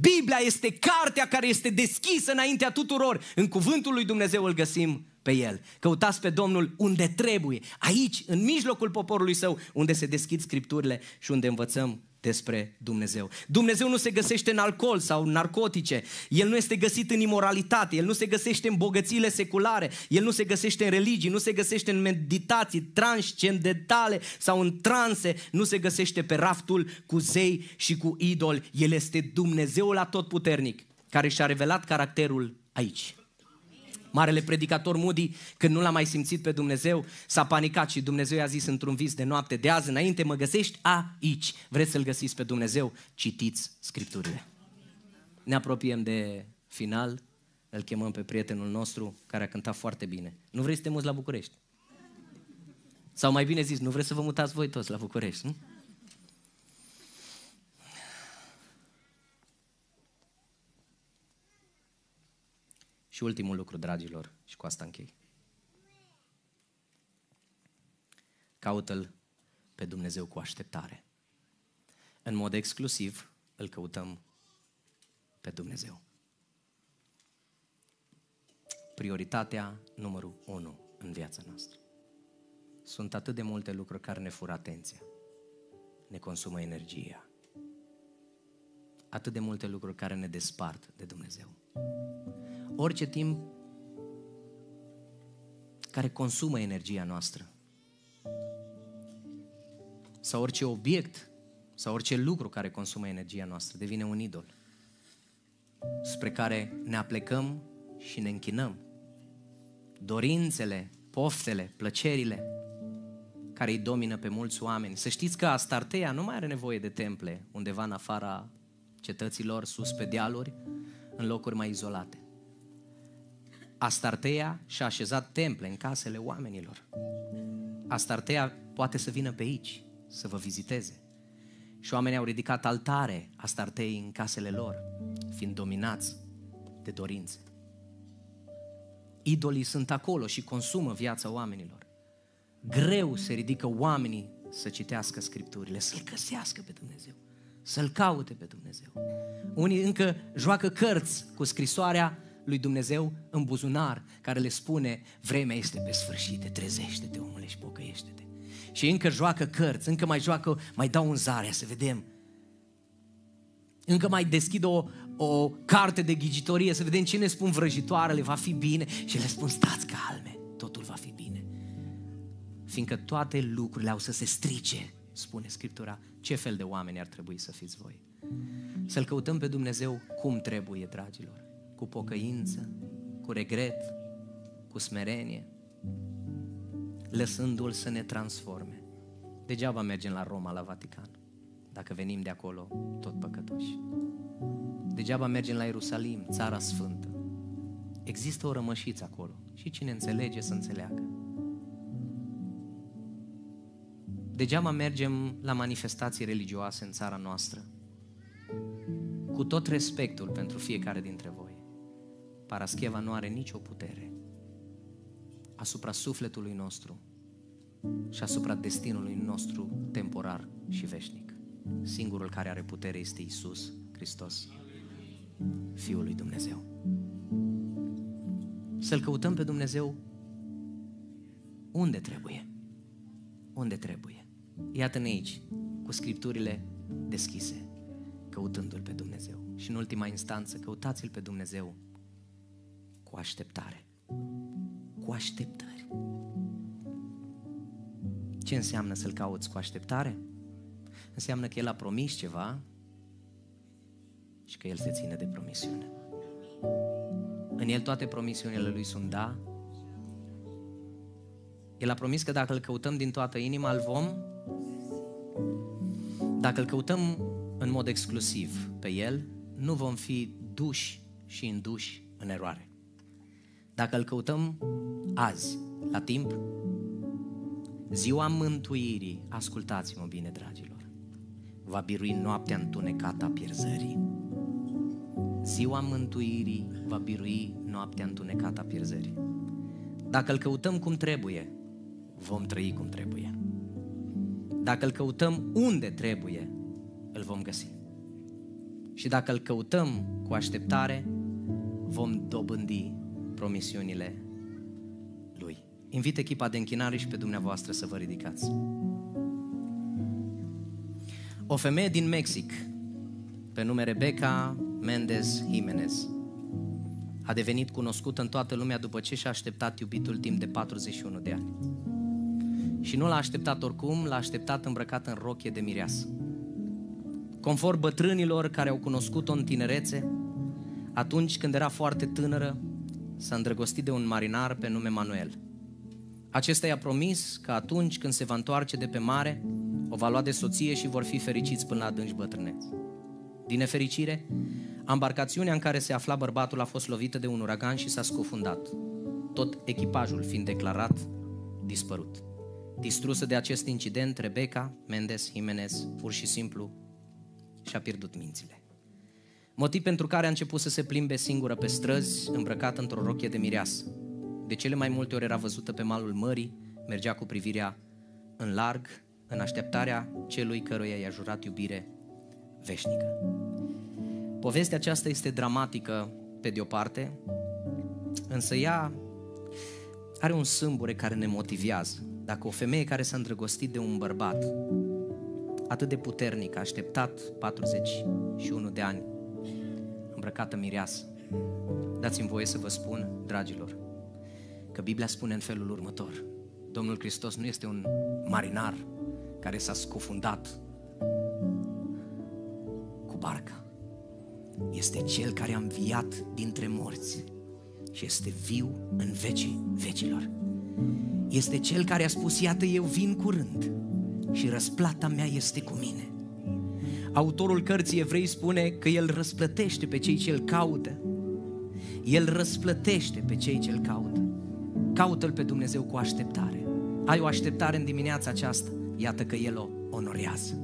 Biblia este cartea care este deschisă înaintea tuturor. În cuvântul lui Dumnezeu îl găsim pe el. Căutați pe Domnul unde trebuie, aici, în mijlocul poporului său, unde se deschid scripturile și unde învățăm despre Dumnezeu. Dumnezeu nu se găsește în alcool sau în narcotice, El nu este găsit în imoralitate, El nu se găsește în bogățiile seculare, El nu se găsește în religii, nu se găsește în meditații transcendentale sau în transe, nu se găsește pe raftul cu zei și cu idol. El este Dumnezeul atotputernic care și-a revelat caracterul aici. Marele predicator Moody, când nu l-a mai simțit pe Dumnezeu, s-a panicat și Dumnezeu i-a zis într-un vis de noapte, de azi înainte mă găsești aici. Vreți să-L găsiți pe Dumnezeu? Citiți Scripturile. Ne apropiem de final, îl chemăm pe prietenul nostru care a cântat foarte bine. Nu vrei să te muți la București? Sau mai bine zis, nu vreți să vă mutați voi toți la București, nu? Și ultimul lucru, dragilor, și cu asta închei. Caută-L pe Dumnezeu cu așteptare. În mod exclusiv îl căutăm pe Dumnezeu. Prioritatea numărul 1 în viața noastră. Sunt atât de multe lucruri care ne fură atenția, ne consumă energia, atât de multe lucruri care ne despart de Dumnezeu. Orice timp care consumă energia noastră. Sau orice obiect sau orice lucru care consumă energia noastră devine un idol spre care ne aplecăm și ne închinăm. Dorințele, poftele, plăcerile care îi domină pe mulți oameni. Să știți că Astartea nu mai are nevoie de temple undeva în afara cetăților, sus pe dealuri, în locuri mai izolate. Astarteia și-a așezat temple în casele oamenilor. Astarteia poate să vină pe aici, să vă viziteze. Și oamenii au ridicat altare Astartei în casele lor, fiind dominați de dorințe. Idolii sunt acolo și consumă viața oamenilor. Greu se ridică oamenii să citească scripturile, să-L găsească pe Dumnezeu. Să-L caute pe Dumnezeu. Unii încă joacă cărți cu scrisoarea lui Dumnezeu în buzunar, care le spune, vremea este pe sfârșit, trezește-te omule și pocăiește-te. Și încă joacă cărți, încă mai joacă, mai dau un zare să vedem. Încă mai deschid o, o carte de ghigitorie, să vedem ce ne spun vrăjitoarele, va fi bine. Și le spun, stați calme, totul va fi bine. Fiindcă toate lucrurile au să se strice, spune Scriptura, ce fel de oameni ar trebui să fiți voi. Să-L căutăm pe Dumnezeu cum trebuie, dragilor, cu pocăință, cu regret, cu smerenie, lăsându-L să ne transforme. Degeaba mergem la Roma, la Vatican, dacă venim de acolo tot păcătoși. Degeaba mergem la Ierusalim, țara sfântă. Există o rămășiță acolo și cine înțelege să înțeleagă. Degeaba mergem la manifestații religioase în țara noastră. Cu tot respectul pentru fiecare dintre voi, Parascheva nu are nicio putere asupra sufletului nostru și asupra destinului nostru temporar și veșnic. Singurul care are putere este Isus Hristos, Fiul lui Dumnezeu. Să-L căutăm pe Dumnezeu unde trebuie. Unde trebuie. Iată-ne aici, cu scripturile deschise, căutându-L pe Dumnezeu. Și în ultima instanță, căutați-L pe Dumnezeu cu așteptare. Cu așteptări. Ce înseamnă să-L cauți cu așteptare? Înseamnă că El a promis ceva și că El se ține de promisiune. În El toate promisiunile Lui sunt da. El a promis că dacă îl căutăm din toată inima, îl vom dacă îl căutăm în mod exclusiv pe el, nu vom fi duși și induși în eroare. Dacă îl căutăm azi, la timp, ziua mântuirii, ascultați-mă bine, dragilor, va birui noaptea întunecată a pierzării. Ziua mântuirii va birui noaptea întunecată a pierzării. Dacă îl căutăm cum trebuie, vom trăi cum trebuie. Dacă îl căutăm unde trebuie, îl vom găsi. Și dacă îl căutăm cu așteptare, vom dobândi promisiunile lui. Invit echipa de închinare și pe dumneavoastră să vă ridicați. O femeie din Mexic, pe nume Rebecca Mendez Jimenez, a devenit cunoscută în toată lumea după ce și-a așteptat iubitul timp de 41 de ani. Și nu l-a așteptat oricum, l-a așteptat îmbrăcat în rochie de mireasă. Conform bătrânilor care au cunoscut-o în tinerețe, atunci când era foarte tânără, s-a îndrăgostit de un marinar pe nume Manuel. Acesta i-a promis că atunci când se va întoarce de pe mare, o va lua de soție și vor fi fericiți până la adânci bătrâneți. Din nefericire, Ambarcațiunea în care se afla bărbatul a fost lovită de un uragan și s-a scufundat, tot echipajul fiind declarat dispărut. Distrusă de acest incident, Rebecca Mendes Jimenez pur și simplu și-a pierdut mințile. Motiv pentru care a început să se plimbe singură pe străzi, îmbrăcată într-o rochie de mireasă. De cele mai multe ori era văzută pe malul mării, mergea cu privirea în larg, în așteptarea celui căruia i-a jurat iubire veșnică. Povestea aceasta este dramatică pe de o parte, însă ea are un sâmbure care ne motivează. Dacă o femeie care s-a îndrăgostit de un bărbat atât de puternic, a așteptat 41 de ani, îmbrăcată mireasă, dați-mi voie să vă spun, dragilor, că Biblia spune în felul următor. Domnul Hristos nu este un marinar care s-a scufundat cu barca. Este Cel care a înviat dintre morți și este viu în vecii vecilor este cel care a spus, iată eu vin curând și răsplata mea este cu mine. Autorul cărții evrei spune că el răsplătește pe cei ce îl caută. El răsplătește pe cei ce îl caută. Caută-L pe Dumnezeu cu așteptare. Ai o așteptare în dimineața aceasta, iată că El o onorează.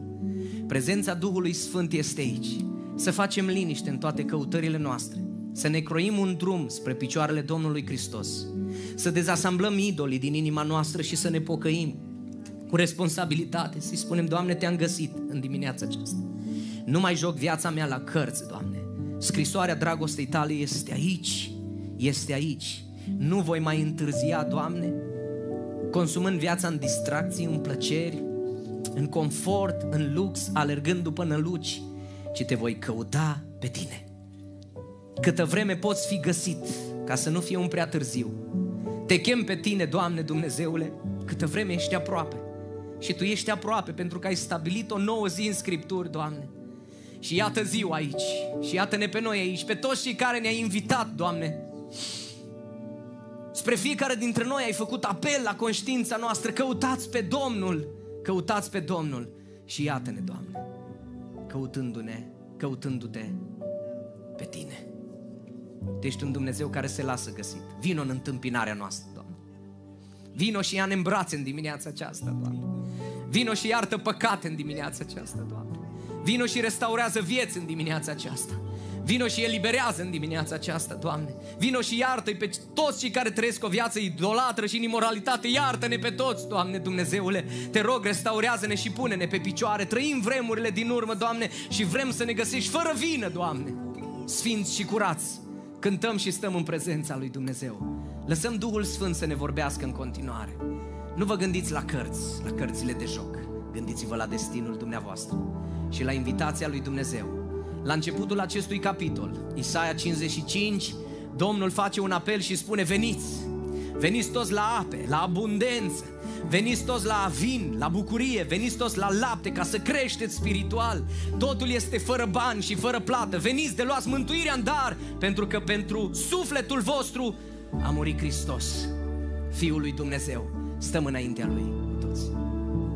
Prezența Duhului Sfânt este aici. Să facem liniște în toate căutările noastre. Să ne croim un drum spre picioarele Domnului Hristos să dezasamblăm idolii din inima noastră și să ne pocăim cu responsabilitate. Să-i spunem, Doamne, te-am găsit în dimineața aceasta. Nu mai joc viața mea la cărți, Doamne. Scrisoarea dragostei tale este aici. Este aici. Nu voi mai întârzia, Doamne, consumând viața în distracții, în plăceri, în confort, în lux, alergând după năluci, ci te voi căuta pe tine. Câtă vreme poți fi găsit, ca să nu fie un prea târziu, te chem pe tine, Doamne Dumnezeule, câtă vreme ești aproape. Și tu ești aproape pentru că ai stabilit o nouă zi în Scripturi, Doamne. Și iată ziua aici, și iată-ne pe noi aici, pe toți cei care ne-ai invitat, Doamne. Spre fiecare dintre noi ai făcut apel la conștiința noastră, căutați pe Domnul, căutați pe Domnul și iată-ne, Doamne, căutându-ne, căutându-te pe Tine. Tu ești un Dumnezeu care se lasă găsit. Vino în întâmpinarea noastră, Doamne. Vino și ia-ne în în dimineața aceasta, Doamne. Vino și iartă păcate în dimineața aceasta, Doamne. Vino și restaurează vieți în dimineața aceasta. Vino și eliberează în dimineața aceasta, Doamne. Vino și iartă-i pe toți cei care trăiesc o viață idolatră și în imoralitate. Iartă-ne pe toți, Doamne Dumnezeule. Te rog, restaurează-ne și pune-ne pe picioare. Trăim vremurile din urmă, Doamne, și vrem să ne găsești fără vină, Doamne. Sfinți și curați cântăm și stăm în prezența lui Dumnezeu. Lăsăm Duhul Sfânt să ne vorbească în continuare. Nu vă gândiți la cărți, la cărțile de joc. Gândiți-vă la destinul dumneavoastră și la invitația lui Dumnezeu. La începutul acestui capitol, Isaia 55, Domnul face un apel și spune, veniți, veniți toți la ape, la abundență, Veniți toți la vin, la bucurie, veniți toți la lapte ca să creșteți spiritual. Totul este fără bani și fără plată. Veniți de luați mântuirea în dar, pentru că pentru sufletul vostru a murit Hristos, Fiul lui Dumnezeu. Stăm înaintea Lui toți.